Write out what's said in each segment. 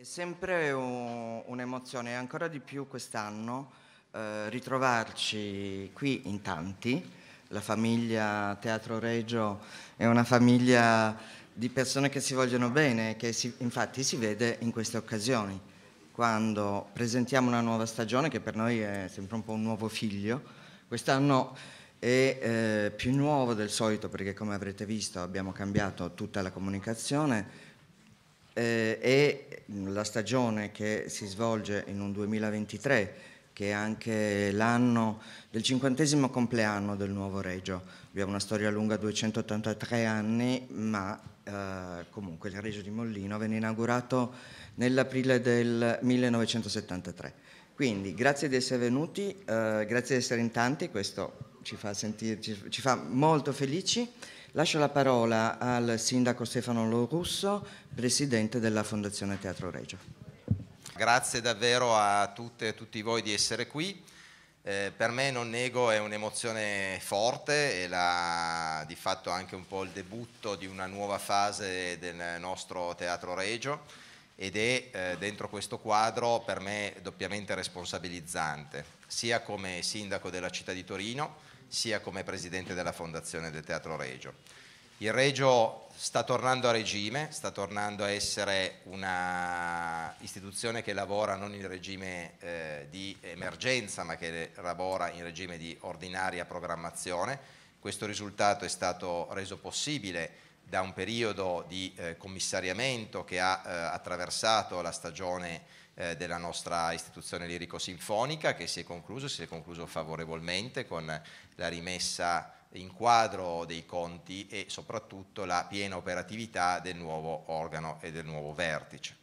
È sempre un, un'emozione, ancora di più quest'anno, eh, ritrovarci qui in tanti. La famiglia Teatro Reggio è una famiglia di persone che si vogliono bene, che si, infatti si vede in queste occasioni. Quando presentiamo una nuova stagione, che per noi è sempre un po' un nuovo figlio, quest'anno è eh, più nuovo del solito perché come avrete visto abbiamo cambiato tutta la comunicazione eh, e la stagione che si svolge in un 2023 che è anche l'anno del cinquantesimo compleanno del nuovo Regio. Abbiamo una storia lunga 283 anni, ma eh, comunque il Regio di Mollino venne inaugurato nell'aprile del 1973. Quindi grazie di essere venuti, eh, grazie di essere in tanti, questo ci fa, sentire, ci fa molto felici. Lascio la parola al sindaco Stefano Lorusso, presidente della Fondazione Teatro Regio. Grazie davvero a tutte e a tutti voi di essere qui. Eh, per me non nego è un'emozione forte e la, di fatto anche un po' il debutto di una nuova fase del nostro Teatro Regio ed è eh, dentro questo quadro per me doppiamente responsabilizzante, sia come sindaco della città di Torino, sia come presidente della fondazione del Teatro Regio. Il Regio sta tornando a regime, sta tornando a essere un'istituzione che lavora non in regime eh, di emergenza, ma che lavora in regime di ordinaria programmazione. Questo risultato è stato reso possibile da un periodo di eh, commissariamento che ha eh, attraversato la stagione eh, della nostra istituzione lirico-sinfonica che si è concluso, si è concluso favorevolmente con la rimessa in quadro dei conti e soprattutto la piena operatività del nuovo organo e del nuovo vertice.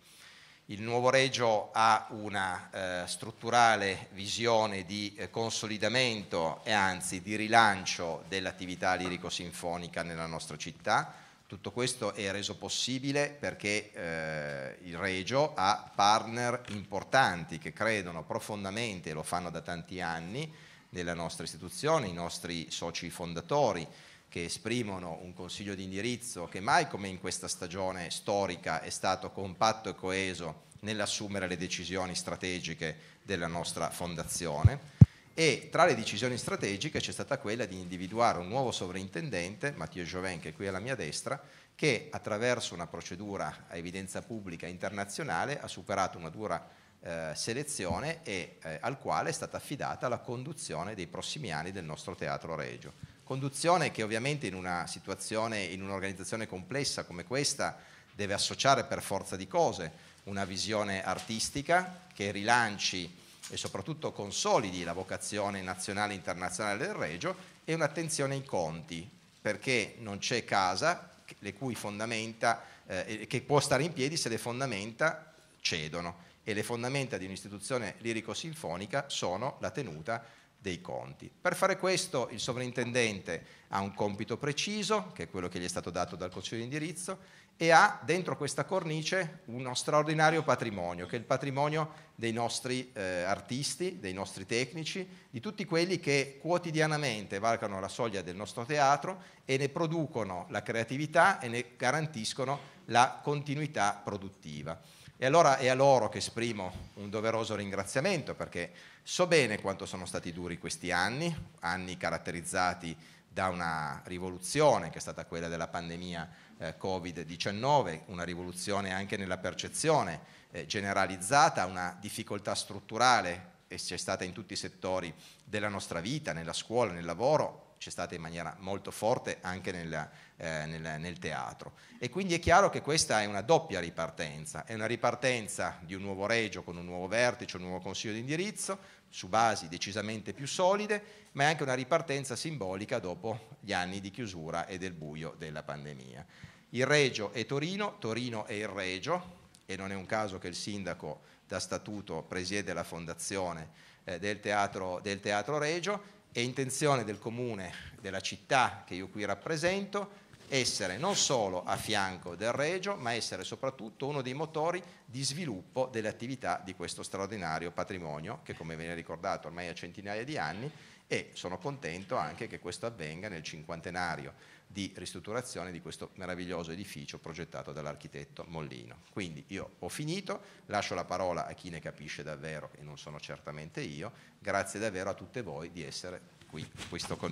Il nuovo Regio ha una eh, strutturale visione di eh, consolidamento e anzi di rilancio dell'attività lirico-sinfonica nella nostra città, tutto questo è reso possibile perché eh, il Regio ha partner importanti che credono profondamente, e lo fanno da tanti anni, nella nostra istituzione, i nostri soci fondatori che esprimono un consiglio di indirizzo che mai come in questa stagione storica è stato compatto e coeso nell'assumere le decisioni strategiche della nostra fondazione e tra le decisioni strategiche c'è stata quella di individuare un nuovo sovrintendente, Matteo Jovin che è qui alla mia destra, che attraverso una procedura a evidenza pubblica internazionale ha superato una dura eh, selezione e eh, al quale è stata affidata la conduzione dei prossimi anni del nostro teatro Regio. Conduzione che ovviamente in una situazione, in un'organizzazione complessa come questa deve associare per forza di cose una visione artistica che rilanci e soprattutto consolidi la vocazione nazionale e internazionale del Regio e un'attenzione ai conti, perché non c'è casa le cui fondamenta, eh, che può stare in piedi se le fondamenta cedono e le fondamenta di un'istituzione lirico-sinfonica sono la tenuta dei conti. Per fare questo il sovrintendente ha un compito preciso, che è quello che gli è stato dato dal Consiglio di indirizzo, e ha dentro questa cornice uno straordinario patrimonio, che è il patrimonio dei nostri eh, artisti, dei nostri tecnici, di tutti quelli che quotidianamente varcano la soglia del nostro teatro e ne producono la creatività e ne garantiscono la continuità produttiva. E allora è a loro che esprimo un doveroso ringraziamento perché so bene quanto sono stati duri questi anni, anni caratterizzati da una rivoluzione che è stata quella della pandemia eh, Covid-19, una rivoluzione anche nella percezione eh, generalizzata, una difficoltà strutturale e c'è stata in tutti i settori della nostra vita, nella scuola, nel lavoro, c'è stata in maniera molto forte anche nella, eh, nel, nel, teatro. E quindi è chiaro che questa è una doppia ripartenza, è una ripartenza di un nuovo regio con un nuovo vertice, un nuovo consiglio di indirizzo, su basi decisamente più solide, ma è anche una ripartenza simbolica dopo gli anni di chiusura e del buio della pandemia. Il Regio è Torino, Torino è il Regio e non è un caso che il sindaco da statuto presiede la fondazione eh, del, teatro, del Teatro Regio, è intenzione del comune, della città che io qui rappresento, essere non solo a fianco del Regio, ma essere soprattutto uno dei motori di sviluppo delle attività di questo straordinario patrimonio che, come viene ricordato, ormai ha centinaia di anni e sono contento anche che questo avvenga nel cinquantenario di ristrutturazione di questo meraviglioso edificio progettato dall'architetto Mollino. Quindi io ho finito, lascio la parola a chi ne capisce davvero e non sono certamente io, grazie davvero a tutte voi di essere qui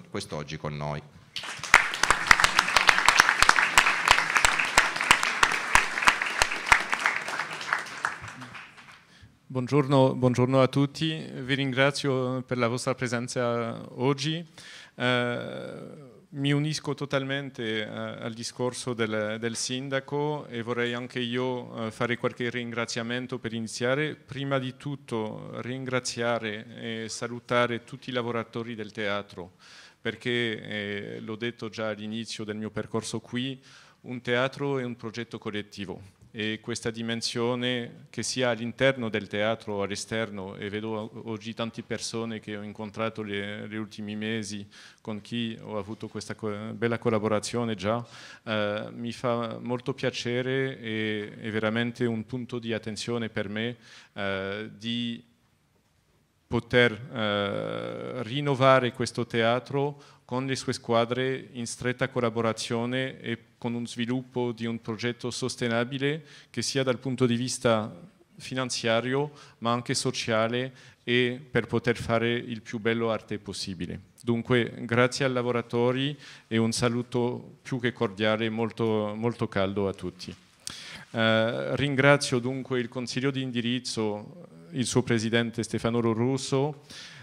quest'oggi con noi. Buongiorno, buongiorno, a tutti, vi ringrazio per la vostra presenza oggi. Eh, mi unisco totalmente eh, al discorso del, del, sindaco e vorrei anche io eh, fare qualche ringraziamento per iniziare. Prima di tutto ringraziare e salutare tutti i lavoratori del teatro perché, eh, l'ho detto già all'inizio del mio percorso qui, un teatro è un progetto collettivo e questa dimensione che sia all'interno del teatro o all'esterno e vedo oggi tante persone che ho incontrato negli ultimi mesi con chi ho avuto questa co bella collaborazione già, eh, mi fa molto piacere e è veramente un punto di attenzione per me eh, di poter eh, rinnovare questo teatro con le sue squadre in stretta collaborazione e con un sviluppo di un progetto sostenibile che sia dal punto di vista finanziario ma anche sociale e per poter fare il più bello arte possibile. Dunque grazie ai lavoratori e un saluto più che cordiale molto, molto caldo a tutti. Eh, ringrazio dunque il Consiglio di indirizzo, il suo Presidente Stefano Russo,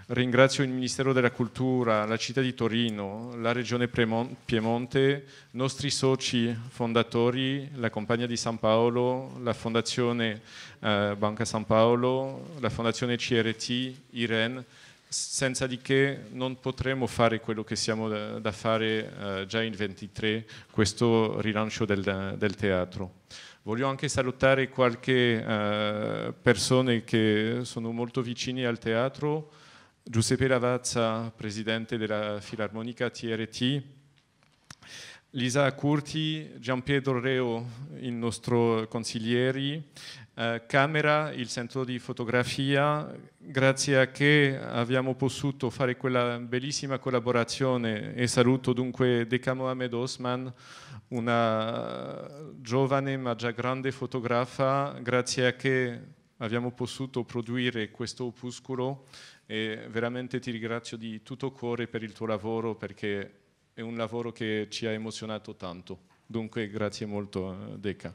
Ringrazio il Ministero della Cultura, la città di Torino, la Regione Piemonte, i nostri soci fondatori, la Compagnia di San Paolo, la Fondazione eh, Banca San Paolo, la Fondazione CRT, IREN, senza di che non potremo fare quello che siamo da, eh, da fare eh, già in 23, questo rilancio del, del teatro. Voglio anche salutare qualche eh, persone che sono molto vicine al teatro, Giuseppe Lavazza, presidente della Filarmonica TRT, Lisa Curti, Gianpietro Reo, il nostro consigliere, eh, Camera, il centro di fotografia, grazie a che abbiamo potuto fare quella bellissima collaborazione e saluto dunque Deka Mohamed Osman, una giovane ma già grande fotografa, grazie a che abbiamo potuto produrre questo opuscolo e veramente ti ringrazio di tutto cuore per il tuo lavoro perché è un lavoro che ci ha emozionato tanto. Dunque grazie molto eh, Deca.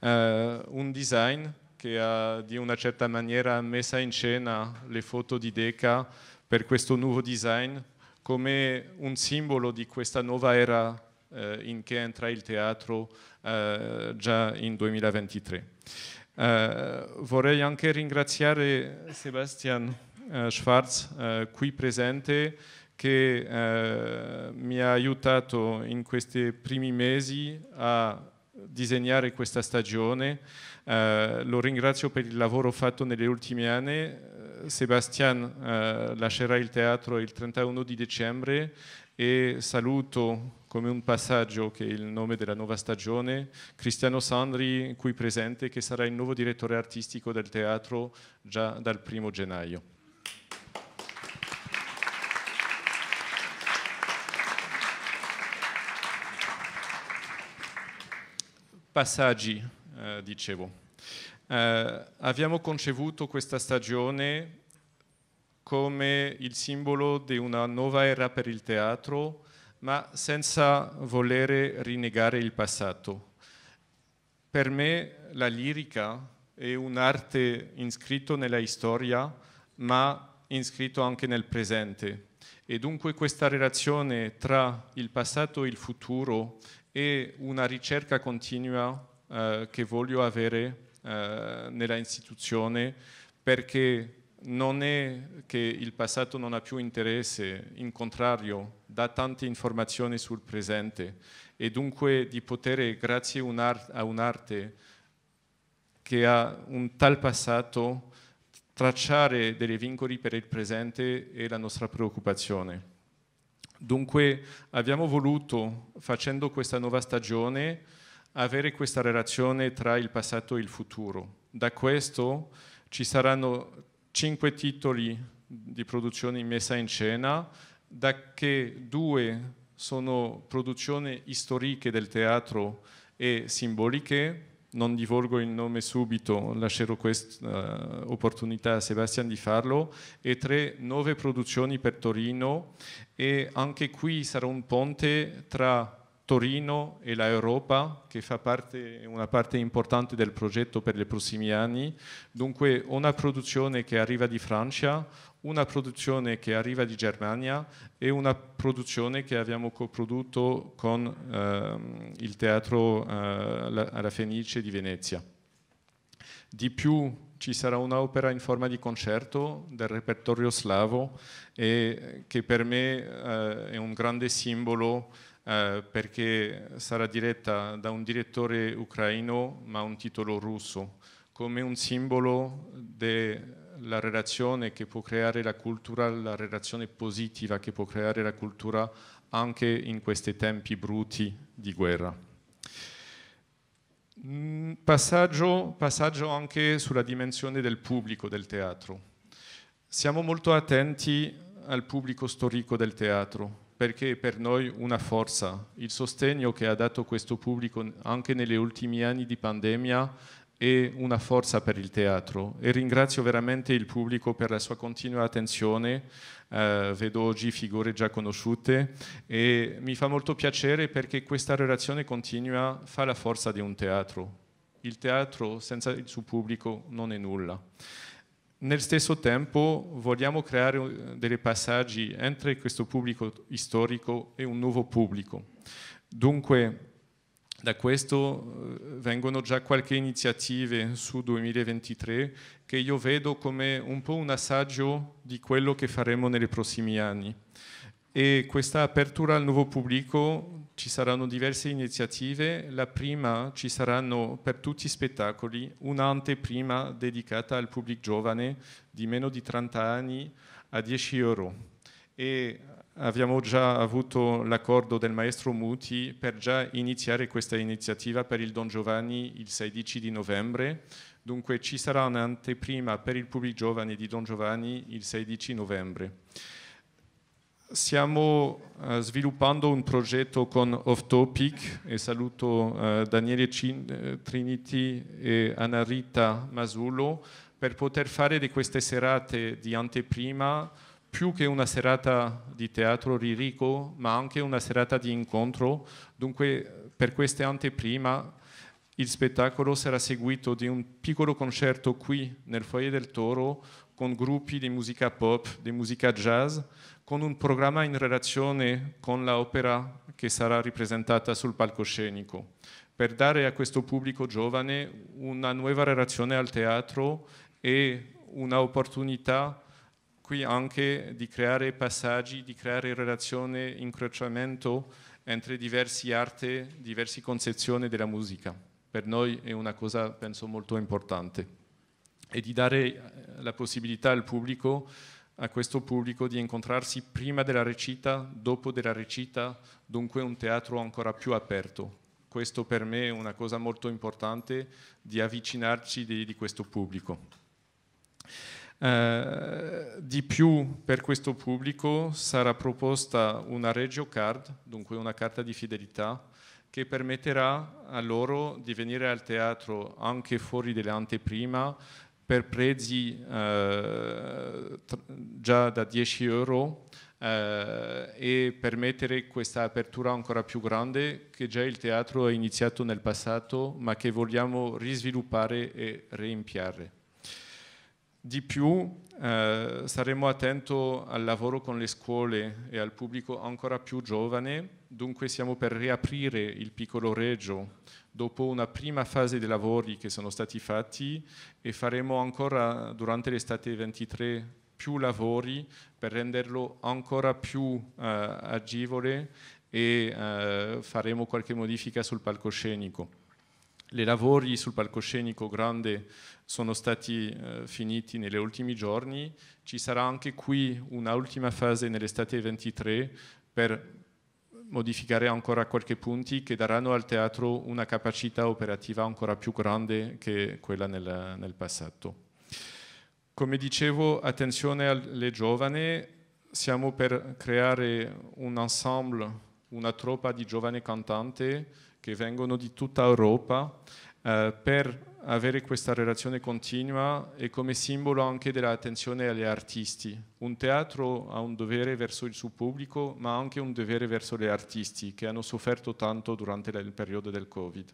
Uh, eh, un design che ha di una certa maniera messa in scena le foto di Deca per questo nuovo design come un simbolo di questa nuova era eh, in che entra il teatro eh, già in 2023. Eh, vorrei anche ringraziare Sebastian eh, Schwarz eh, qui presente che eh, mi ha aiutato in questi primi mesi a disegnare questa stagione. Eh, lo ringrazio per il lavoro fatto nelle ultime anni. Sebastian lascerà il teatro il 31 di dicembre e saluto come un passaggio che è il nome della nuova stagione, Cristiano Sandri qui presente che sarà il nuovo direttore artistico del teatro già dal primo gennaio. Passaggi, eh, dicevo. Eh, abbiamo concevuto questa stagione come il simbolo di una nuova era per il teatro, ma senza volere rinnegare il passato. Per me la lirica è un'arte iscritta nella storia, ma iscritta anche nel presente. E dunque questa relazione tra il passato e il futuro è una ricerca continua eh, che voglio avere eh, nella istituzione perché non è che il passato non ha più interesse, in contrario, dà tante informazioni sul presente e dunque di poter, grazie a un'arte che ha un tal passato, tracciare dei vincoli per il presente è la nostra preoccupazione. Dunque abbiamo voluto, facendo questa nuova stagione, avere questa relazione tra il passato e il futuro. Da questo ci saranno cinque titoli di produzione messa in scena, da che due sono produzioni storiche del teatro e simboliche, non divolgo il nome subito, lascerò questa eh, opportunità a Sebastian di farlo, e tre nuove produzioni per Torino e anche qui sarà un ponte tra Torino e l'Europa, che fa parte, una parte importante del progetto per i prossimi anni. Dunque una produzione che arriva di Francia, una produzione che arriva di Germania e una produzione che abbiamo coprodotto con ehm, il teatro eh, alla Fenice di Venezia. Di più ci sarà un'opera in forma di concerto del repertorio slavo e che per me eh, è un grande simbolo eh, perché sarà diretta da un direttore ucraino ma un titolo russo, come un simbolo della relazione che può creare la cultura, la relazione positiva che può creare la cultura anche in questi tempi brutti di guerra. Mm, passaggio, passaggio, anche sulla dimensione del pubblico del teatro. Siamo molto attenti al pubblico storico del teatro, perché è per noi una forza. Il sostegno che ha dato questo pubblico anche negli ultimi anni di pandemia è una forza per il teatro e ringrazio veramente il pubblico per la sua continua attenzione. Eh, vedo oggi figure già conosciute e mi fa molto piacere perché questa relazione continua fa la forza di un teatro. Il teatro senza il suo pubblico non è nulla. Nel stesso tempo vogliamo creare eh, dei passaggi entre questo pubblico storico e un nuovo pubblico. Dunque, da questo eh, vengono già qualche iniziativa su 2023 che io vedo come un po' un assaggio di quello che faremo nei prossimi anni e questa apertura al nuovo pubblico ci saranno diverse iniziative. La prima ci saranno per tutti i spettacoli un'anteprima dedicata al pubblico giovane di meno di 30 anni a 10 euro. E abbiamo già avuto l'accordo del maestro Muti per già iniziare questa iniziativa per il Don Giovanni il 16 di novembre. Dunque ci sarà un'anteprima per il pubblico giovane di Don Giovanni il 16 novembre stiamo uh, sviluppando un progetto con Off Topic e saluto uh, Daniele Cin eh, Triniti e Anna Rita Masullo per poter fare di queste serate di anteprima più che una serata di teatro lirico, ma anche una serata di incontro. Dunque, per queste anteprima, il spettacolo sarà seguito di un piccolo concerto qui nel Foyer del Toro con gruppi di musica pop, di musica jazz, con un programma in relazione con l'opera che sarà ripresentata sul palcoscenico, per dare a questo pubblico giovane una nuova relazione al teatro e un'opportunità qui anche di creare passaggi, di creare relazione, incrociamento entre diversi arti, diverse concezioni della musica. Per noi è una cosa, penso, molto importante e di dare la possibilità al pubblico a questo pubblico di incontrarsi prima della recita, dopo della recita, dunque un teatro ancora più aperto. Questo per me è una cosa molto importante di avvicinarci di, di questo pubblico. Uh, di più per questo pubblico sarà proposta una Regio Card, dunque una carta di fidelità, che permetterà a loro di venire al teatro anche fuori dell'anteprima per prezzi eh, già da 10 euro eh, e permettere questa apertura ancora più grande che già il teatro ha iniziato nel passato ma che vogliamo risviluppare e reimpiare. Di più eh, saremo attenti al lavoro con le scuole e al pubblico ancora più giovane, dunque siamo per riaprire il piccolo Reggio dopo una prima fase di lavori che sono stati fatti e faremo ancora durante l'estate 23 più lavori per renderlo ancora più eh, agevole e eh, faremo qualche modifica sul palcoscenico. I lavori sul palcoscenico grande sono stati eh, finiti negli ultimi giorni, ci sarà anche qui un'ultima fase nell'estate 23 per modificare ancora qualche punti che daranno al teatro una capacità operativa ancora più grande che quella nel, nel passato. Come dicevo, attenzione alle giovani, siamo per creare un ensemble, una troppa di giovani cantanti che vengono di tutta Europa eh, per avere questa relazione continua e come simbolo anche dell'attenzione agli artisti. Un teatro ha un dovere verso il suo pubblico, ma anche un dovere verso gli artisti che hanno sofferto tanto durante il periodo del Covid.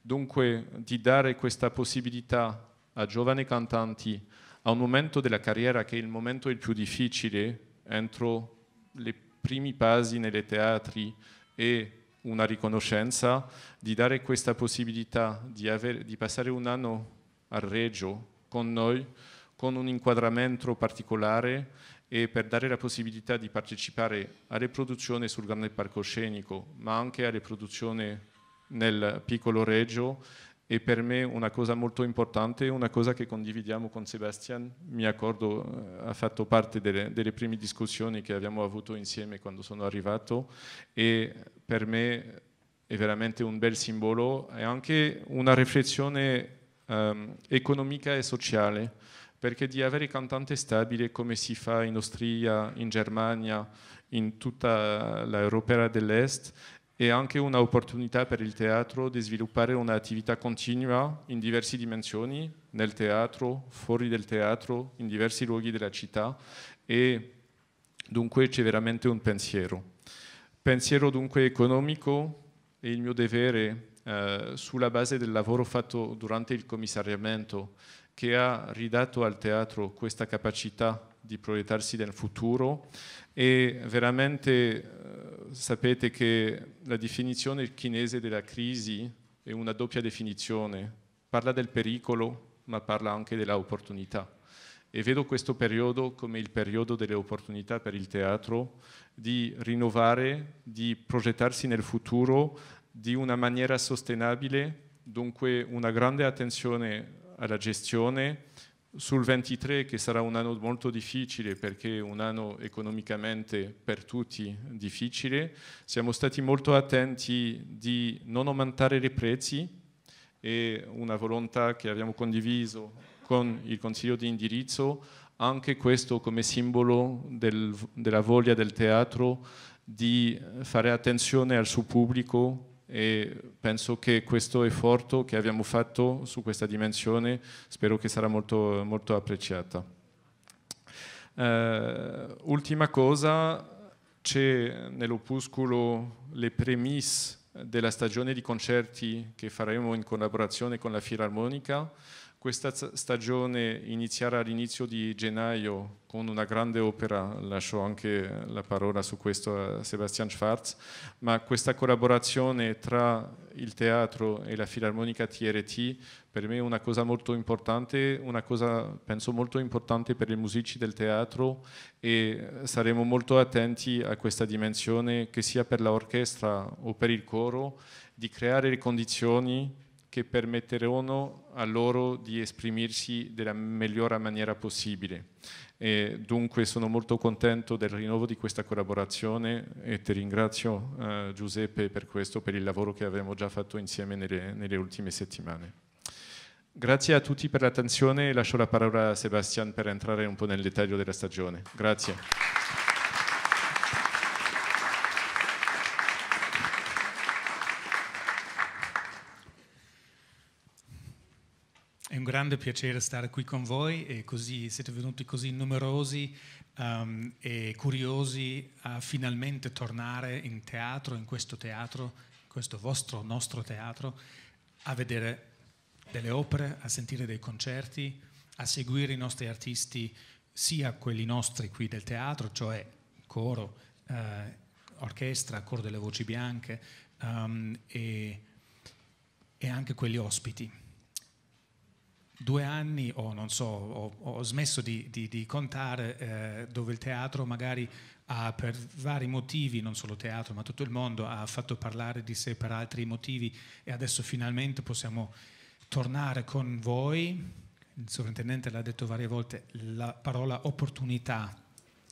Dunque, di dare questa possibilità a giovani cantanti a un momento della carriera che è il momento il più difficile, entro le primi passi nei teatri e una riconoscenza di dare questa possibilità di, avere, di passare un anno a Reggio con noi, con un inquadramento particolare e per dare la possibilità di partecipare alle produzioni sul grande palcoscenico, ma anche alle produzioni nel piccolo Reggio è per me una cosa molto importante, una cosa che condividiamo con Sebastian, mi accordo, eh, ha fatto parte delle, delle prime discussioni che abbiamo avuto insieme quando sono arrivato e per me è veramente un bel simbolo, è anche una riflessione um, economica e sociale, perché di avere cantante stabile come si fa in Austria, in Germania, in tutta l'Europa dell'Est, è anche un'opportunità per il teatro di sviluppare un'attività continua in diverse dimensioni, nel teatro, fuori del teatro, in diversi luoghi della città e dunque c'è veramente un pensiero pensiero dunque economico e il mio dovere eh, sulla base del lavoro fatto durante il commissariamento che ha ridato al teatro questa capacità di proiettarsi nel futuro e veramente eh, sapete che la definizione chinese della crisi è una doppia definizione, parla del pericolo ma parla anche dell'opportunità e vedo questo periodo come il periodo delle opportunità per il teatro di rinnovare, di progettarsi nel futuro di una maniera sostenibile, dunque una grande attenzione alla gestione sul 23 che sarà un anno molto difficile perché è un anno economicamente per tutti difficile, siamo stati molto attenti di non aumentare i prezzi e una volontà che abbiamo condiviso con il consiglio di indirizzo anche questo come simbolo del, della voglia del teatro di fare attenzione al suo pubblico e penso che questo effort che abbiamo fatto su questa dimensione spero che sarà molto, molto apprezzata. Uh, ultima cosa, c'è nell'opuscolo le premise della stagione di concerti che faremo in collaborazione con la Filarmonica questa stagione inizierà all'inizio di gennaio con una grande opera, lascio anche la parola su questo a Sebastian Schwarz, ma questa collaborazione tra il teatro e la filarmonica TRT per me è una cosa molto importante, una cosa penso molto importante per i musici del teatro e saremo molto attenti a questa dimensione che sia per l'orchestra o per il coro di creare le condizioni che permetteranno a loro di esprimersi della migliore maniera possibile. E dunque sono molto contento del rinnovo di questa collaborazione e ti ringrazio eh, Giuseppe per questo, per il lavoro che abbiamo già fatto insieme nelle, nelle ultime settimane. Grazie a tutti per l'attenzione e lascio la parola a Sebastian per entrare un po' nel dettaglio della stagione. Grazie. grande piacere stare qui con voi e così, siete venuti così numerosi um, e curiosi a finalmente tornare in teatro, in questo teatro, questo vostro, nostro teatro, a vedere delle opere, a sentire dei concerti, a seguire i nostri artisti, sia quelli nostri qui del teatro, cioè coro, eh, orchestra, coro delle voci bianche um, e, e anche quelli ospiti due anni o non so, ho, ho smesso di, di, di contare eh, dove il teatro magari ha per vari motivi, non solo teatro ma tutto il mondo, ha fatto parlare di sé per altri motivi e adesso finalmente possiamo tornare con voi. Il sovrintendente l'ha detto varie volte, la parola opportunità,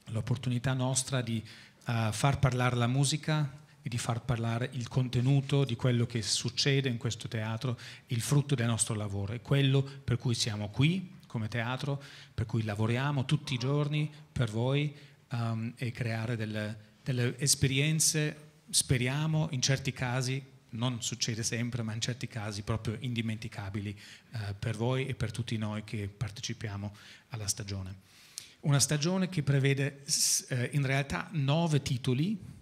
l'opportunità nostra di uh, far parlare la musica e di far parlare il contenuto di quello che succede in questo teatro, il frutto del nostro lavoro, è quello per cui siamo qui come teatro, per cui lavoriamo tutti i giorni per voi um, e creare delle, delle esperienze, speriamo in certi casi non succede sempre, ma in certi casi proprio indimenticabili eh, per voi e per tutti noi che partecipiamo alla stagione. Una stagione che prevede eh, in realtà nove titoli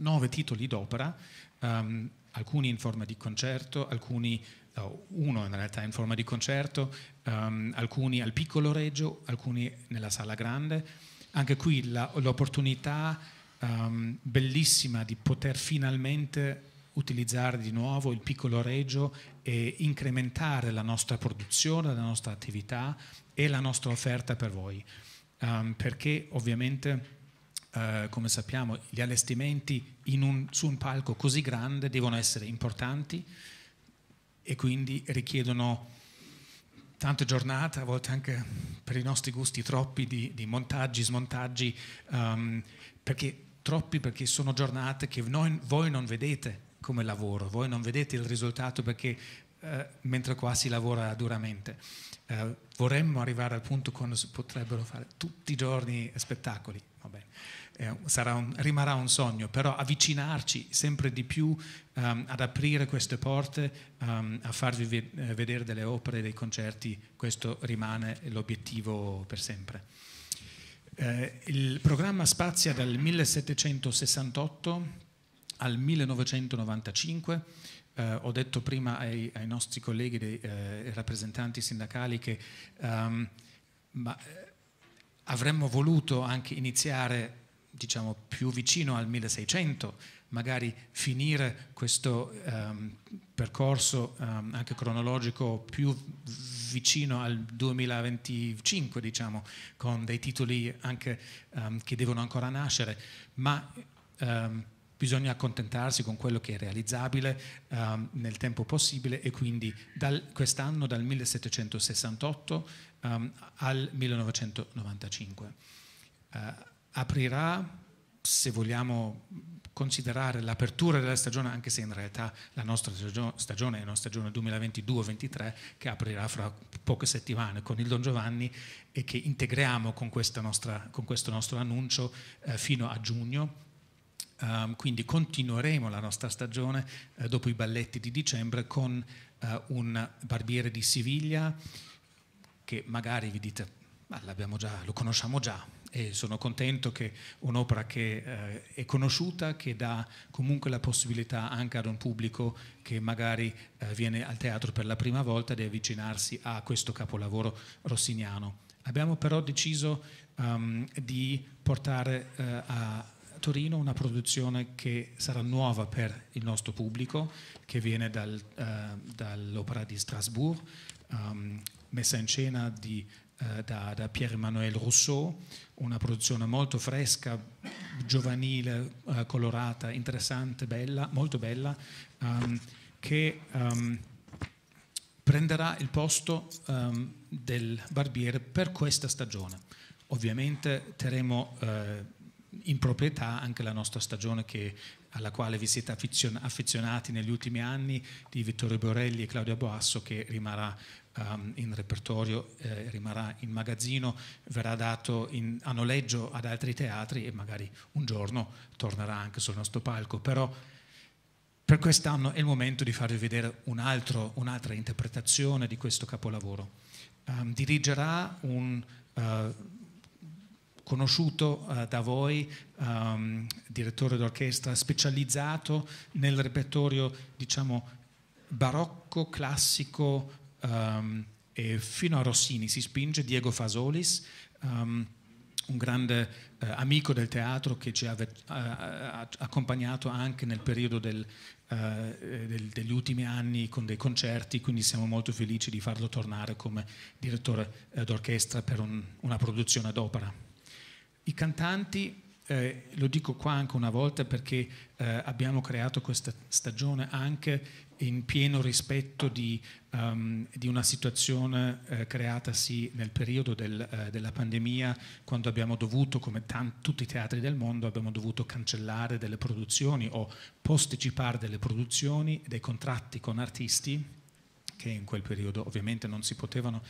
nove titoli d'opera, um, alcuni in forma di concerto, alcuni no, eh, uno in realtà in forma di concerto, um, alcuni al piccolo Reggio, alcuni nella sala grande. Anche qui la, l'opportunità um, bellissima di poter finalmente utilizzare di nuovo il piccolo Reggio e incrementare la nostra produzione, la nostra attività e la nostra offerta per voi. Um, perché ovviamente eh, come sappiamo, gli allestimenti un, su un palco così grande devono essere importanti e quindi richiedono tante giornate, a volte anche per i nostri gusti troppi, di, di montaggi, smontaggi, um, perché troppi perché sono giornate che noi, voi non vedete come lavoro, voi non vedete il risultato perché eh, mentre qua si lavora duramente. Eh, vorremmo arrivare al punto quando si potrebbero fare tutti i giorni spettacoli, eh, un, rimarrà un sogno, però avvicinarci sempre di più um, ad aprire queste porte, um, a farvi eh, vedere delle opere, dei concerti, questo rimane l'obiettivo per sempre. Eh, il programma spazia dal 1768 al 1995. Eh, ho detto prima ai, ai nostri colleghi, dei, eh, rappresentanti sindacali, che um, ma, eh, avremmo voluto anche iniziare diciamo, più vicino al 1600, magari finire questo um, percorso um, anche cronologico più vicino al 2025, diciamo, con dei titoli anche um, che devono ancora nascere, ma bisogna accontentarsi con quello che è realizzabile nel tempo possibile e quindi dal, quest'anno, dal 1768, um, al 1995. Uh, eh, aprirà, se vogliamo considerare l'apertura della stagione, anche se in realtà la nostra stagione è una stagione 2022-23 che aprirà fra poche settimane con il Don Giovanni e che integriamo con, nostra, con questo nostro annuncio eh, fino a giugno. Um, quindi continueremo la nostra stagione eh, dopo i balletti di dicembre con eh, un barbiere di Siviglia, che magari vi dite, ma già, lo conosciamo già e sono contento che un'opera che eh, è conosciuta, che dà comunque la possibilità anche ad un pubblico che magari eh, viene al teatro per la prima volta di avvicinarsi a questo capolavoro rossiniano. Abbiamo però deciso um, di portare eh, a Torino una produzione che sarà nuova per il nostro pubblico, che viene dal, eh, dall'opera di Strasbourg, um, messa in scena di, eh, da, da Pierre-Emmanuel Rousseau, una produzione molto fresca, giovanile, eh, colorata, interessante, bella, molto bella, um, che um, prenderà il posto um, del barbiere per questa stagione. Ovviamente terremo eh, in proprietà anche la nostra stagione che, alla quale vi siete affezionati negli ultimi anni di Vittorio Borelli e Claudia Boasso che rimarrà um, in repertorio, eh, rimarrà in magazzino, verrà dato in, a noleggio ad altri teatri e magari un giorno tornerà anche sul nostro palco. Però per quest'anno è il momento di farvi vedere un altro, un'altra interpretazione di questo capolavoro. Um, dirigerà un... Uh, conosciuto uh, da voi, um, direttore d'orchestra specializzato nel repertorio, diciamo, barocco, classico, um, e fino a Rossini si spinge Diego Fasolis, um, un grande eh, amico del teatro che ci eh, ha, ha, accompagnato anche nel periodo del, eh, del, degli ultimi anni con dei concerti, quindi siamo molto felici di farlo tornare come direttore eh, d'orchestra per un, una produzione d'opera. I cantanti eh, lo dico qua anche una volta perché eh, abbiamo creato questa stagione anche in pieno rispetto di, um, di una situazione eh, creatasi nel periodo del, eh, della pandemia, quando abbiamo dovuto, come tanti, tutti i teatri del mondo, abbiamo dovuto cancellare delle produzioni o posticipare delle produzioni, dei contratti con artisti che in quel periodo ovviamente non si potevano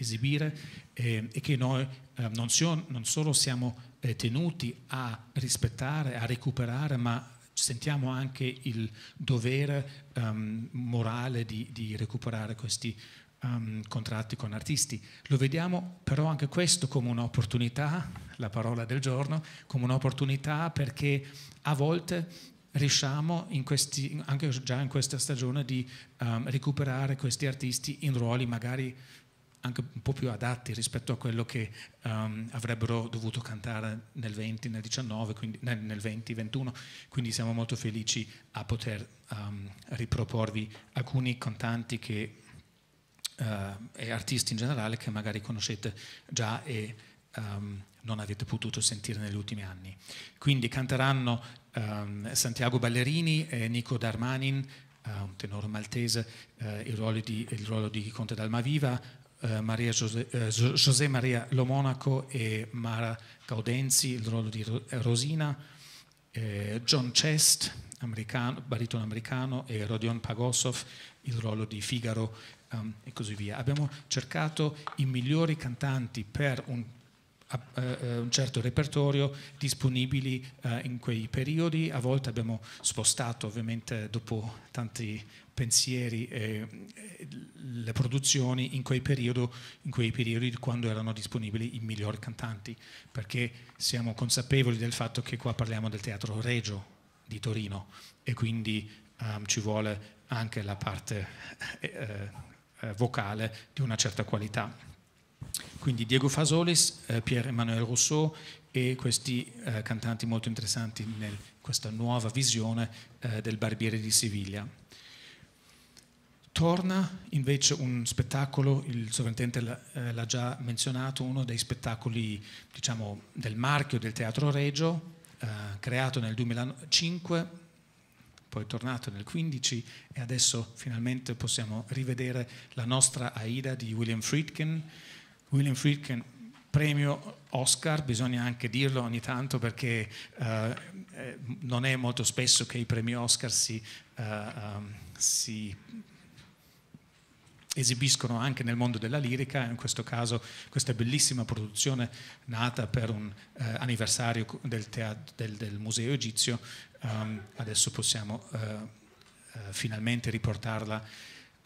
esibire eh, e che noi eh, non, so, non, solo siamo eh, tenuti a rispettare, a recuperare, ma sentiamo anche il dovere um, morale di, di, recuperare questi um, contratti con artisti. Lo vediamo però anche questo come un'opportunità, la parola del giorno, come un'opportunità perché a volte riusciamo in questi, anche già in questa stagione di um, recuperare questi artisti in ruoli magari anche un po' più adatti rispetto a quello che um, avrebbero dovuto cantare nel 20, nel 19, quindi, nel, nel 20, 21, quindi siamo molto felici a poter um, riproporvi alcuni cantanti che, uh, e artisti in generale che magari conoscete già e um, non avete potuto sentire negli ultimi anni. Quindi canteranno Santiago Ballerini e Nico Darmanin, eh, un tenore maltese, eh, il, ruolo di, il, ruolo di, Conte d'Almaviva, eh, Maria Giose, eh, José Maria Lomonaco e Mara Caudenzi, il ruolo di eh, Rosina, John Chest, americano, baritono americano, e Rodion Pagosov, il ruolo di Figaro um, e così via. Abbiamo cercato i migliori cantanti per un eh, eh, un certo repertorio disponibili eh, in quei periodi, a volte abbiamo spostato ovviamente dopo tanti pensieri e le produzioni in quei, periodo, in quei periodi quando erano disponibili i migliori cantanti, perché siamo consapevoli del fatto che qua parliamo del teatro regio di Torino e quindi um, ci vuole anche la parte eh, eh, vocale di una certa qualità. Quindi Diego Fasolis, eh, Pierre Emmanuel Rousseau e questi eh, cantanti molto interessanti in questa nuova visione eh, del Barbiere di Siviglia. Torna invece un spettacolo, il sovrintendente eh, l'ha già menzionato, uno dei spettacoli diciamo, del marchio del Teatro Regio, eh, creato nel 2005, poi tornato nel 2015 e adesso finalmente possiamo rivedere la nostra Aida di William Friedkin, William Friedkin, premio Oscar, bisogna anche dirlo ogni tanto perché eh, eh non è molto spesso che i premi Oscar si, eh, um, si esibiscono anche nel mondo della lirica, in questo caso questa bellissima produzione nata per un eh, anniversario del, teatro, del, del, Museo Egizio, um, adesso possiamo eh, eh, finalmente riportarla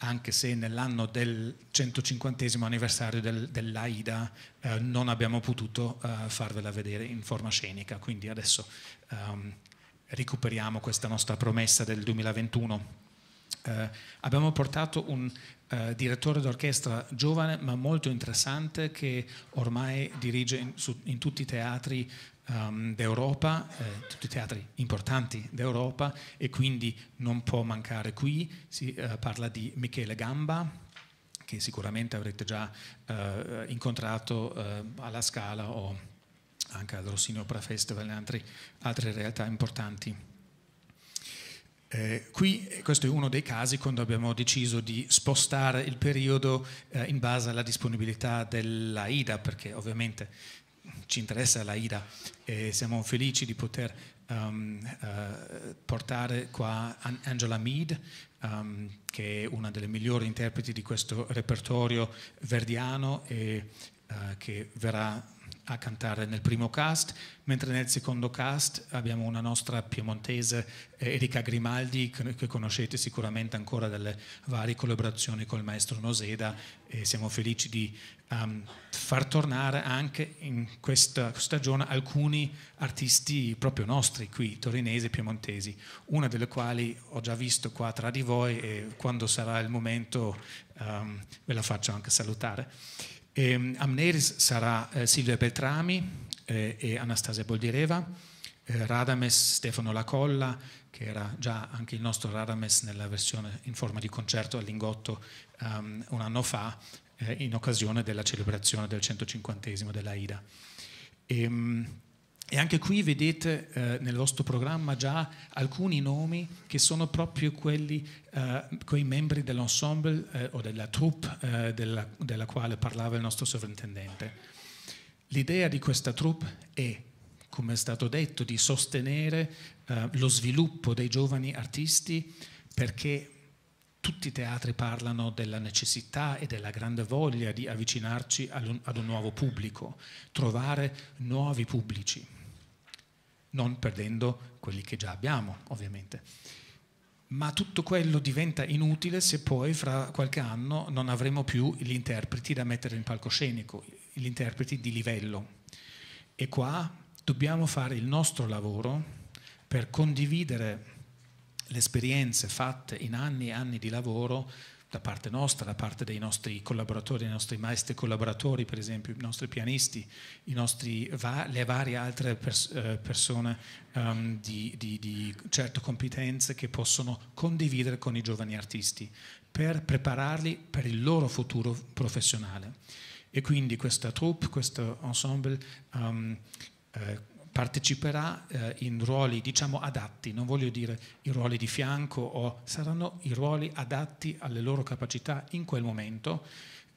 anche se nell'anno del 150 anniversario del, dell'AIDA eh, non abbiamo potuto eh, farvela vedere in forma scenica, quindi adesso ehm, recuperiamo questa nostra promessa del 2021. Eh, abbiamo portato un eh, direttore d'orchestra giovane ma molto interessante che ormai dirige in, su, in tutti i teatri um, d'Europa, eh, tutti i teatri importanti d'Europa e quindi non può mancare qui, si eh, parla di Michele Gamba che sicuramente avrete già eh, incontrato eh, alla Scala o anche al Rossino Opera Festival e altri, altre realtà importanti. Eh, qui eh, questo è uno dei casi quando abbiamo deciso di spostare il periodo eh, in base alla disponibilità dell'AIDA, perché ovviamente ci interessa la Ida e siamo felici di poter um, uh, portare qua Angela Mead, um, che è una delle migliori interpreti di questo repertorio verdiano e uh, che verrà a cantare nel primo cast, mentre nel secondo cast abbiamo una nostra piemontese eh, Erika Grimaldi che conoscete sicuramente ancora dalle varie collaborazioni col maestro Noseda e siamo felici di um, far tornare anche in questa stagione alcuni artisti proprio nostri qui, torinesi e piemontesi, una delle quali ho già visto qua tra di voi e quando sarà il momento um, ve la faccio anche salutare. E, ehm, Amneris sarà eh, Silvia Petrami eh, e Anastasia Boldireva, eh, Radames Stefano Lacolla, che era già anche il nostro Radames nella versione in forma di concerto al Lingotto um, un anno fa, eh, in occasione della celebrazione del 150 della Ida. E, e anche qui vedete eh, nel vostro programma già alcuni nomi che sono proprio quelli, eh, quei membri dell'ensemble eh, o della troupe eh, della, della, quale parlava il nostro sovrintendente. L'idea di questa troupe è, come è stato detto, di sostenere eh, lo sviluppo dei giovani artisti perché tutti i teatri parlano della necessità e della grande voglia di avvicinarci ad un, ad un nuovo pubblico, trovare nuovi pubblici, non perdendo quelli che già abbiamo, ovviamente. Ma tutto quello diventa inutile se poi fra qualche anno non avremo più gli interpreti da mettere in palcoscenico, gli interpreti di livello. E qua dobbiamo fare il nostro lavoro per condividere le esperienze fatte in anni e anni di lavoro da parte nostra, da parte dei nostri collaboratori, dei nostri maestri collaboratori, per esempio, i nostri pianisti, i nostri va- le varie altre pers- eh, persone um, di, di, di certe competenze che possono condividere con i giovani artisti per prepararli per il loro futuro professionale. E quindi questa troupe, questo ensemble um, eh, parteciperà eh, in ruoli diciamo adatti, non voglio dire i ruoli di fianco o saranno i ruoli adatti alle loro capacità in quel momento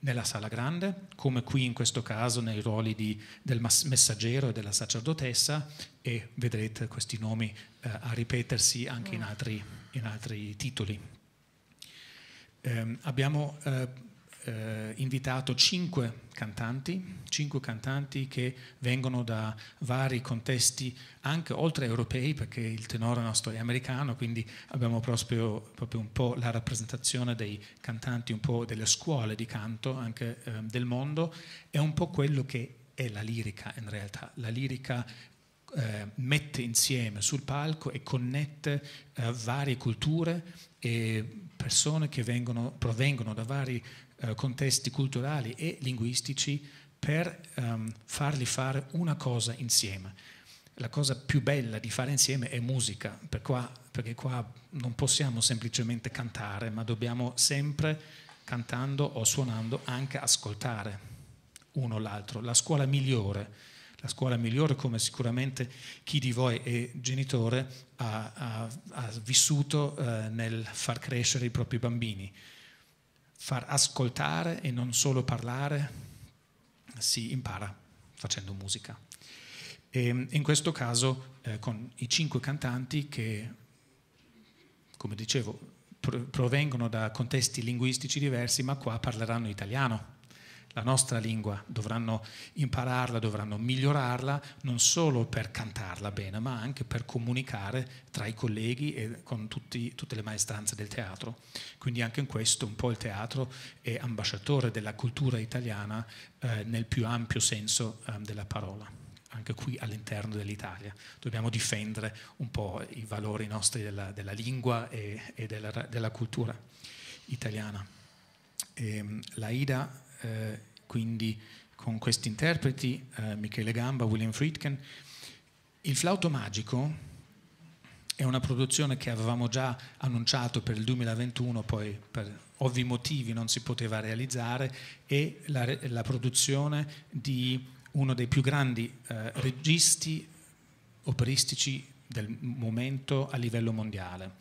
nella sala grande, come qui in questo caso nei ruoli di, del messaggero e della sacerdotessa e vedrete questi nomi eh, a ripetersi anche in altri, in altri titoli. Ehm, eh, abbiamo eh, invitato cinque cantanti, cinque cantanti che vengono da vari contesti anche oltre europei, perché il tenore nostro è americano, quindi abbiamo proprio, proprio un po' la rappresentazione dei cantanti, un po' delle scuole di canto anche eh, del mondo, è un po' quello che è la lirica in realtà, la lirica eh, mette insieme sul palco e connette eh, varie culture e persone che vengono, provengono da vari eh, contesti culturali e linguistici per ehm, farli fare una cosa insieme. La cosa più bella di fare insieme è musica, per qua, perché qua non possiamo semplicemente cantare, ma dobbiamo sempre, cantando o suonando, anche ascoltare uno l'altro. La scuola migliore la scuola migliore, come sicuramente chi di voi è genitore ha, ha, ha vissuto eh, nel far crescere i propri bambini, far ascoltare e non solo parlare si impara facendo musica. E ehm, in questo caso eh, con i cinque cantanti che, come dicevo, provengono da contesti linguistici diversi, ma qua parleranno italiano la nostra lingua, dovranno impararla, dovranno migliorarla non solo per cantarla bene, ma anche per comunicare tra i colleghi e con tutti, tutte le maestranze del teatro. Quindi anche in questo un po' il teatro è ambasciatore della cultura italiana eh, nel più ampio senso eh, della parola, anche qui all'interno dell'Italia. Dobbiamo difendere un po' i valori nostri della, della lingua e, e della, della, cultura italiana. E, ehm, Laida eh, quindi con questi interpreti, eh, Michele Gamba, William Friedkin. Il flauto magico è una produzione che avevamo già annunciato per il 2021, poi per ovvi motivi non si poteva realizzare, e la, la produzione di uno dei più grandi eh, registi operistici del momento a livello mondiale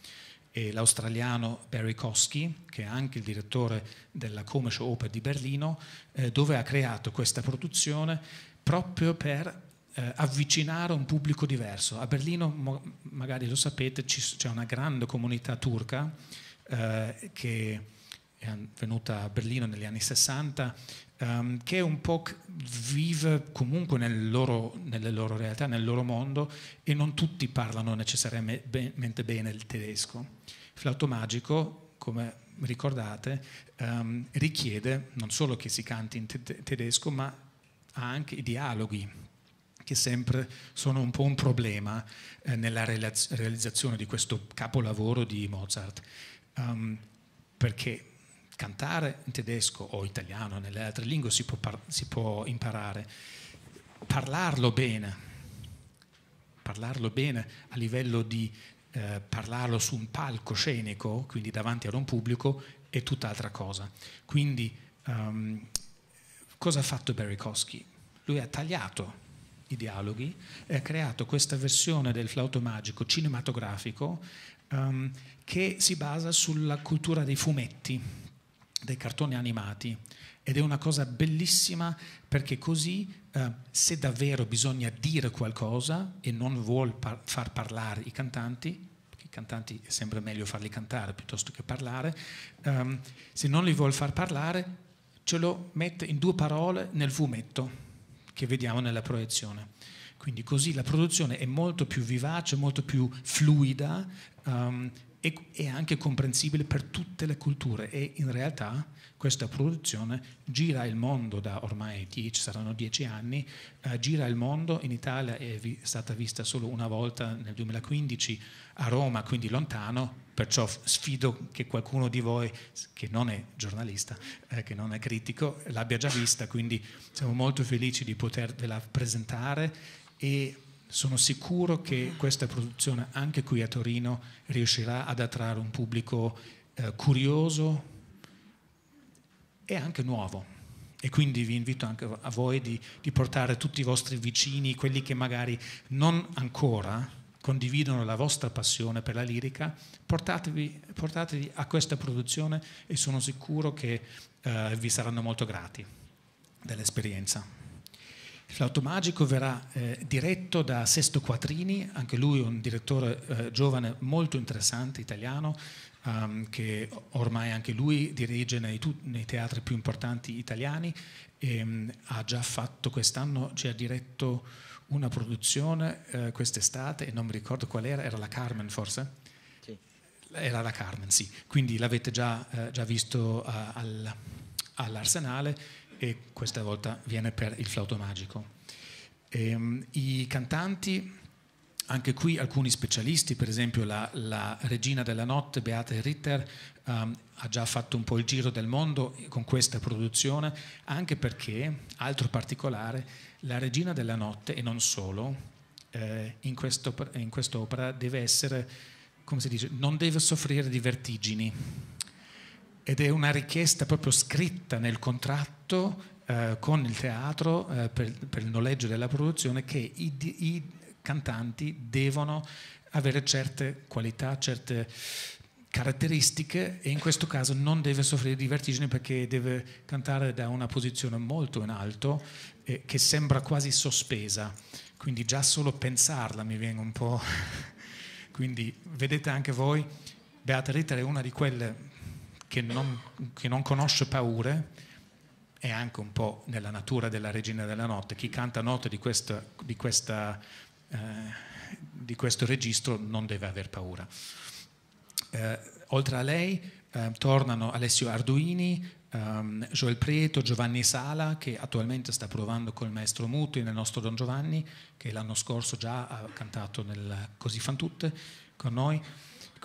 e l'australiano Barry Koski, che è anche il direttore della Komische Oper di Berlino, eh, dove ha creato questa produzione proprio per eh, avvicinare un pubblico diverso. A Berlino, mo, magari lo sapete, c'è una grande comunità turca eh, che è venuta a Berlino negli anni 60, um, ehm, che un po' vive comunque nel loro, nelle loro realtà, nel loro mondo e non tutti parlano necessariamente bene il tedesco. Flauto magico, come ricordate, um, richiede non solo che si canti in tedesco, ma anche i dialoghi che sempre sono un po' un problema eh, nella realizzazione di questo capolavoro di Mozart, um, perché cantare in tedesco o italiano, nelle altre lingue si può, par- si può imparare, parlarlo bene, parlarlo bene a livello di eh, parlarlo su un palcoscenico, quindi davanti ad un pubblico, è tutt'altra cosa. Quindi um, cosa ha fatto Barry Lui ha tagliato i dialoghi e ha creato questa versione del flauto magico cinematografico um, che si basa sulla cultura dei fumetti dei cartoni animati ed è una cosa bellissima perché così eh, se davvero bisogna dire qualcosa e non vuol par far parlare i cantanti, perché i cantanti è sempre meglio farli cantare piuttosto che parlare, ehm, se non li vuol far parlare ce lo mette in due parole nel fumetto che vediamo nella proiezione. Quindi così la produzione è molto più vivace, molto più fluida. Um, e, è anche comprensibile per tutte le culture e in realtà questa produzione gira il mondo da ormai dieci, saranno dieci anni, eh, gira il mondo, in Italia è vi, stata vista solo una volta nel 2015 a Roma, quindi lontano, perciò sfido che qualcuno di voi che non è giornalista, eh, che non è critico, l'abbia già vista, quindi siamo molto felici di potervela presentare e sono sicuro che questa produzione anche qui a Torino riuscirà ad attrarre un pubblico eh, curioso e anche nuovo. E quindi vi invito anche a voi di, di portare tutti i vostri vicini, quelli che magari non ancora condividono la vostra passione per la lirica, portatevi, portatevi a questa produzione e sono sicuro che eh, vi saranno molto grati dell'esperienza. Flauto Magico verrà eh, diretto da Sesto Quattrini, anche lui un direttore eh, giovane molto interessante, italiano, um, che ormai anche lui dirige nei, nei teatri più importanti italiani. E, um, ha già fatto quest'anno, ci ha diretto una produzione eh, quest'estate, e non mi ricordo qual era, era la Carmen forse? Sì. Era la Carmen, sì. Quindi l'avete già, eh, già visto all'Arsenale e questa volta viene per il flauto magico. Ehm, I cantanti, anche qui alcuni specialisti, per esempio la, la regina della notte, Beate Ritter, ehm, ha già fatto un po' il giro del mondo con questa produzione, anche perché, altro particolare, la regina della notte, e non solo, eh, in, quest'opera, in quest'opera deve essere, come si dice, non deve soffrire di vertigini ed è una richiesta proprio scritta nel contratto eh, con il teatro eh, per, per, il noleggio della produzione che i, i cantanti devono avere certe qualità, certe caratteristiche e in questo caso non deve soffrire di vertigini perché deve cantare da una posizione molto in alto eh, che sembra quasi sospesa. Quindi già solo pensarla mi viene un po'. Quindi vedete anche voi, Beata Ritter è una di quelle che non, che non conosce paure, è anche un po' nella natura della regina della notte. Chi canta note di, questa, di, questa, eh, di questo registro non deve aver paura. Eh, oltre a lei eh, tornano Alessio Arduini, ehm, Joel Preto, Giovanni Sala, che attualmente sta provando col maestro Muti nel nostro Don Giovanni, che l'anno scorso già ha cantato nel Così fan tutte con noi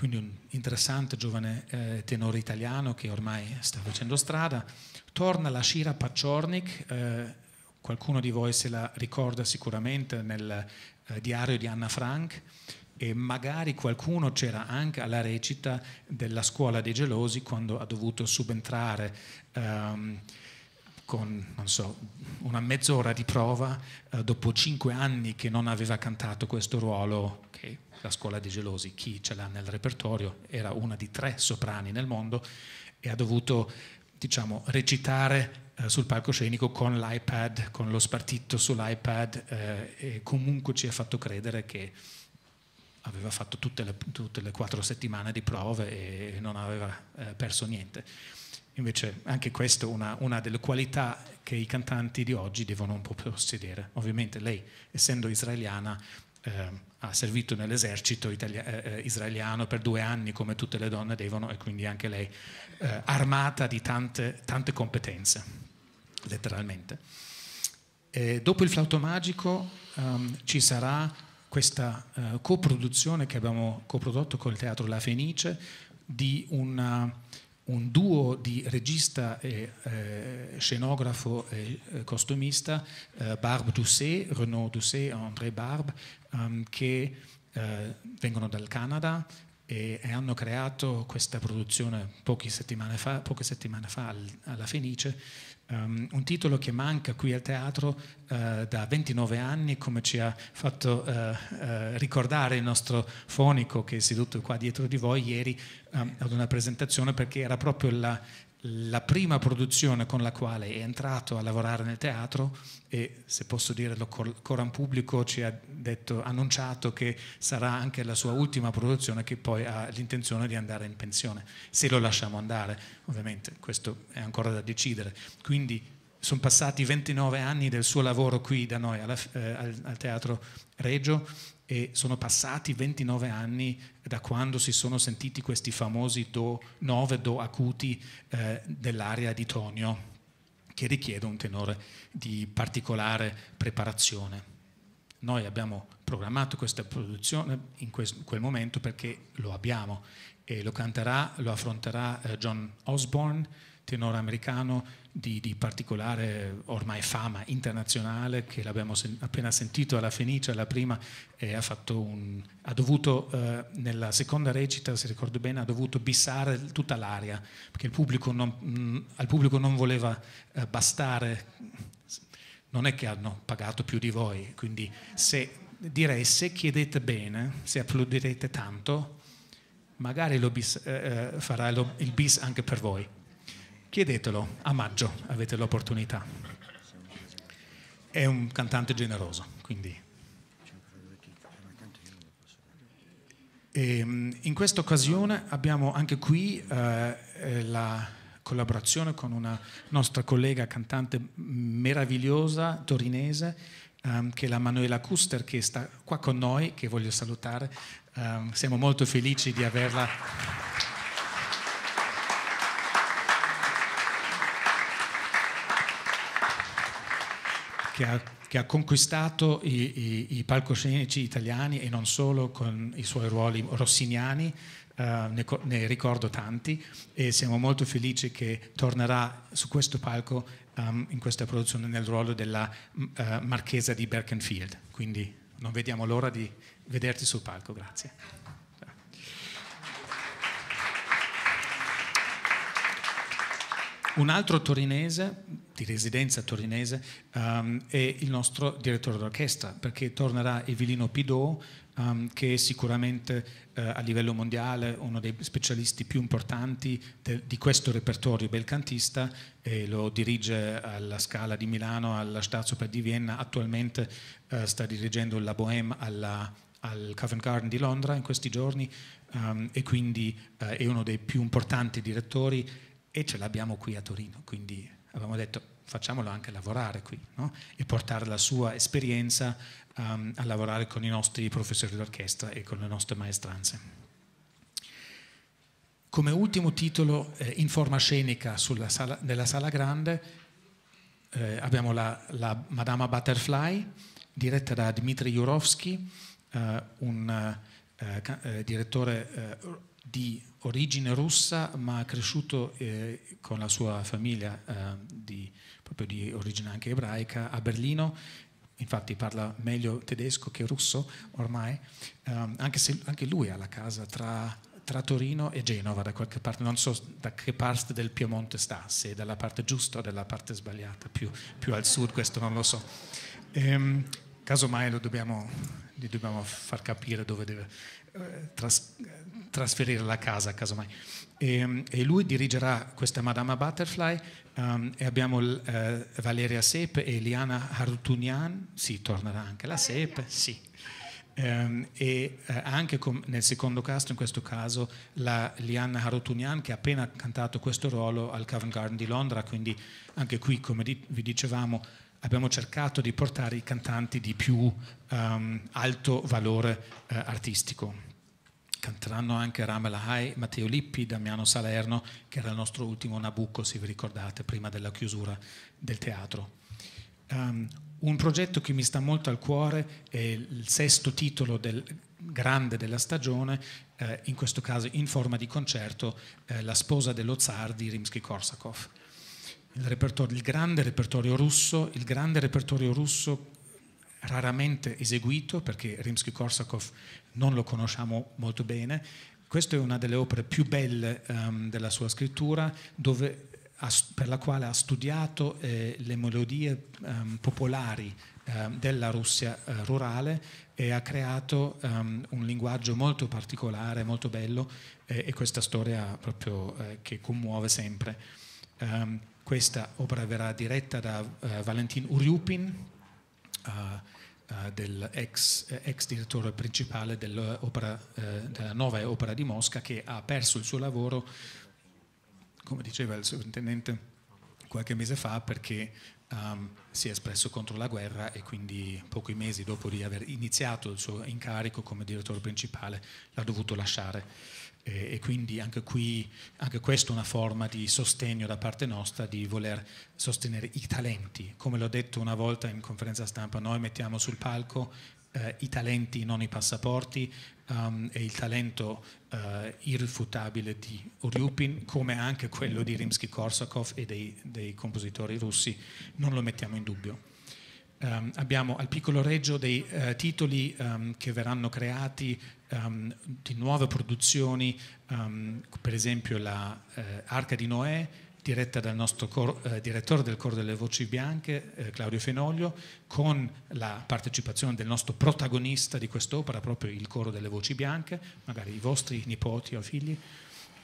quindi un interessante giovane eh, tenore italiano che ormai sta facendo strada. Torna la Shira Paciornik, eh, qualcuno di voi se la ricorda sicuramente nel eh, diario di Anna Frank e magari qualcuno c'era anche alla recita della scuola dei gelosi quando ha dovuto subentrare. Ehm, con so, una mezz'ora di prova eh, dopo cinque anni che non aveva cantato questo ruolo che la scuola dei Gelosi, chi ce l'ha nel repertorio, era una di tre soprani nel mondo e ha dovuto diciamo, recitare eh, sul palcoscenico con l'iPad, con lo spartito sull'iPad eh, e comunque ci ha fatto credere che aveva fatto tutte le, tutte le quattro settimane di prove e non aveva eh, perso niente. Invece anche questa è una, una, delle qualità che i cantanti di oggi devono un po' possedere. Ovviamente lei, essendo israeliana, Ehm, ha servito nell'esercito eh, eh, israeliano per due anni come tutte le donne devono e quindi anche lei eh, armata di tante, tante competenze, letteralmente. E dopo il flauto magico um, ci sarà questa eh, coproduzione che abbiamo coprodotto con il Teatro La Fenice di una un duo di regista e eh, scenografo e eh, costumista, eh, Barbe Doucet, Renaud Doucet e André Barbe, um, che eh, vengono dal Canada e, e, hanno creato questa produzione poche settimane fa, poche settimane fa al, alla Fenice Um, un titolo che manca qui al teatro uh, da 29 anni, come ci ha fatto uh, uh, ricordare il nostro fonico che è seduto qua dietro di voi ieri um, ad una presentazione, perché era proprio la, la prima produzione con la quale è entrato a lavorare nel teatro e se posso dirlo Coran Pubblico ci ha detto, annunciato che sarà anche la sua ultima produzione che poi ha l'intenzione di andare in pensione, se lo lasciamo andare ovviamente, questo è ancora da decidere. Quindi sono passati 29 anni del suo lavoro qui da noi alla, eh, al, al Teatro Reggio e sono passati 29 anni da quando si sono sentiti questi famosi do, nove do acuti eh, dell'area di tonio, che richiede un tenore di particolare preparazione. Noi abbiamo programmato questa produzione in quel momento perché lo abbiamo e lo canterà, lo affronterà eh, John Osborne, tenore americano di, di, particolare ormai fama internazionale che l'abbiamo sen appena sentito alla Fenice, la prima, eh, ha, un, ha, dovuto, eh, nella seconda recita, se ricordo bene, ha dovuto bissare tutta l'aria, perché il pubblico non, mh, mm, al pubblico non voleva eh, bastare, non è che hanno pagato più di voi, quindi se, direi se chiedete bene, se applaudirete tanto, magari bis, eh, eh, farà lo, il bis anche per voi. Chiedetelo, a maggio avete l'opportunità. È un cantante generoso, quindi... E ehm, in questa occasione abbiamo anche qui eh, eh, la collaborazione con una nostra collega cantante meravigliosa, torinese, ehm, che è la Manuela Custer, che sta qua con noi, che voglio salutare. Eh, siamo molto felici di averla... che ha, che ha conquistato i, i, i, palcoscenici italiani e non solo con i suoi ruoli rossiniani, uh, ne, ne, ricordo tanti e siamo molto felici che tornerà su questo palco um, in questa produzione nel ruolo della uh, marchesa di Berkenfield. Quindi non vediamo l'ora di vederti sul palco, grazie. Un altro torinese, di residenza torinese, um, è il nostro direttore d'orchestra, perché tornerà Evelino Pidot, um, ehm, che è sicuramente uh, a livello mondiale uno dei specialisti più importanti de, di questo repertorio belcantista, e lo dirige alla Scala di Milano, alla Staatsoper di Vienna, attualmente uh, sta dirigendo la Bohème alla, al Covent Garden di Londra in questi giorni um, e quindi uh, è uno dei più importanti direttori e ce l'abbiamo qui a Torino, quindi abbiamo detto facciamolo anche lavorare qui no? e portare la sua esperienza um, a lavorare con i nostri professori d'orchestra e con le nostre maestranze. Come ultimo titolo, eh, in forma scenica sala, nella sala grande, eh, abbiamo la, la, Madama Butterfly, diretta da Dmitry Jurovsky, eh, un eh, eh, direttore eh, di origine russa ma cresciuto eh, con la sua famiglia eh, di, proprio di origine anche ebraica a Berlino, infatti parla meglio tedesco che russo ormai, ehm, anche se anche lui ha la casa tra, tra, Torino e Genova da qualche parte, non so da che parte del Piemonte sta, se è dalla parte giusta o dalla parte sbagliata, più, più al sud questo non lo so. Ehm, casomai lo dobbiamo, gli dobbiamo far capire dove deve eh, tras, trasferire la casa, casomai. E, ehm, e lui dirigerà questa Madama Butterfly um, e abbiamo uh, Valeria Sepe e Eliana Hartunian, sì, tornerà anche la Sepe, sì. Um, e uh, anche com- nel secondo cast, in questo caso, la Lianna Harutunian che ha appena cantato questo ruolo al Covent Garden di Londra, quindi anche qui, come di- vi dicevamo, abbiamo cercato di portare i cantanti di più um, alto valore uh, artistico canteranno anche Ramela Hai, Matteo Lippi, Damiano Salerno, che era il nostro ultimo Nabucco, se vi ricordate, prima della chiusura del teatro. Um, un progetto che mi sta molto al cuore è il sesto titolo del, grande della stagione, eh, in questo caso in forma di concerto, eh, La sposa dello zar di Rimsky-Korsakov. Il, il, grande repertorio russo, il grande repertorio russo raramente eseguito perché Rimsky-Korsakov non lo conosciamo molto bene. Questa è una delle opere più belle um, della sua scrittura dove, per la quale ha studiato eh, le melodie um, popolari eh, della Russia eh, rurale e ha creato um, un linguaggio molto particolare, molto bello eh, e questa storia proprio eh, che commuove sempre. questa opera verrà diretta da eh, Valentin Uriupin. Uh, eh, dell'ex eh, ex direttore principale eh, della nuova opera di Mosca che ha perso il suo lavoro, come diceva il sovrintendente qualche mese fa, perché um, si è espresso contro la guerra e quindi pochi mesi dopo di aver iniziato il suo incarico come direttore principale l'ha dovuto lasciare e quindi anche qui, anche questa è una forma di sostegno da parte nostra, di voler sostenere i talenti. Come l'ho detto una volta in conferenza stampa, noi mettiamo sul palco eh, i talenti, non i passaporti, um, e il talento eh, irrifutabile di Uryupin, come anche quello di Rimsky-Korsakov e dei, dei compositori russi, non lo mettiamo in dubbio. Um, abbiamo al piccolo reggio dei uh, titoli um, che verranno creati um, di nuove produzioni, per esempio la uh, Arca di Noè, diretta dal nostro cor, eh, direttore del Coro delle Voci Bianche, eh, Claudio Fenoglio, con la partecipazione del nostro protagonista di quest'opera, proprio il Coro delle Voci Bianche, magari i vostri nipoti o figli.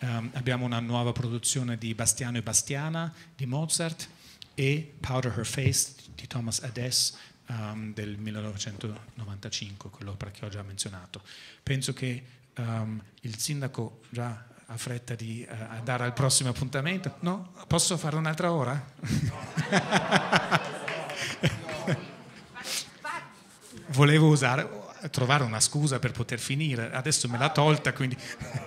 Um, abbiamo una nuova produzione di Bastiano e Bastiana di Mozart e Powder Her Face di Thomas Adès um, del 1995, quell'opera che ho già menzionato. Penso che um, il sindaco già ha fretta di uh, eh, dare al prossimo appuntamento. No? Posso fare un'altra ora? Volevo usare, trovare una scusa per poter finire, adesso me l'ha tolta, quindi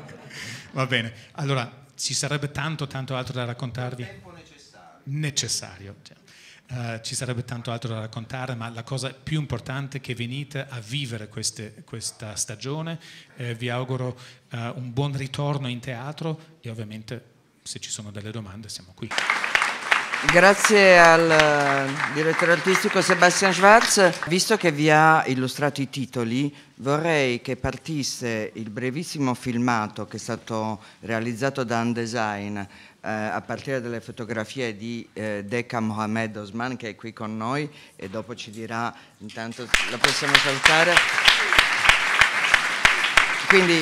va bene. Allora, ci sarebbe tanto, tanto altro da raccontarvi. Il tempo necessario. necessario. Cioè. Uh, ci sarebbe tanto altro da raccontare, ma la cosa più importante è che venite a vivere queste, questa stagione. Eh, vi auguro uh, un buon ritorno in teatro e ovviamente se ci sono delle domande siamo qui. Grazie al eh, direttore artistico Sebastian Schwarz. Visto che vi ha illustrato i titoli, vorrei che partisse il brevissimo filmato che è stato realizzato da Undesign eh, a partire dalle fotografie di eh, Deca Mohamed Osman che è qui con noi e dopo ci dirà, intanto la possiamo salutare. Quindi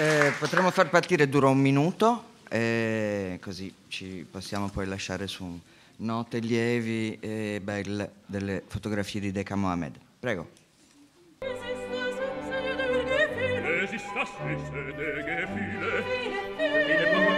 eh, potremmo far partire, dura un minuto, e così ci possiamo poi lasciare su note lievi e belle delle fotografie di Deca Mohamed. Prego. Esistas mi sede gefile, gefile,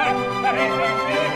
Ei, ei, ei, ei,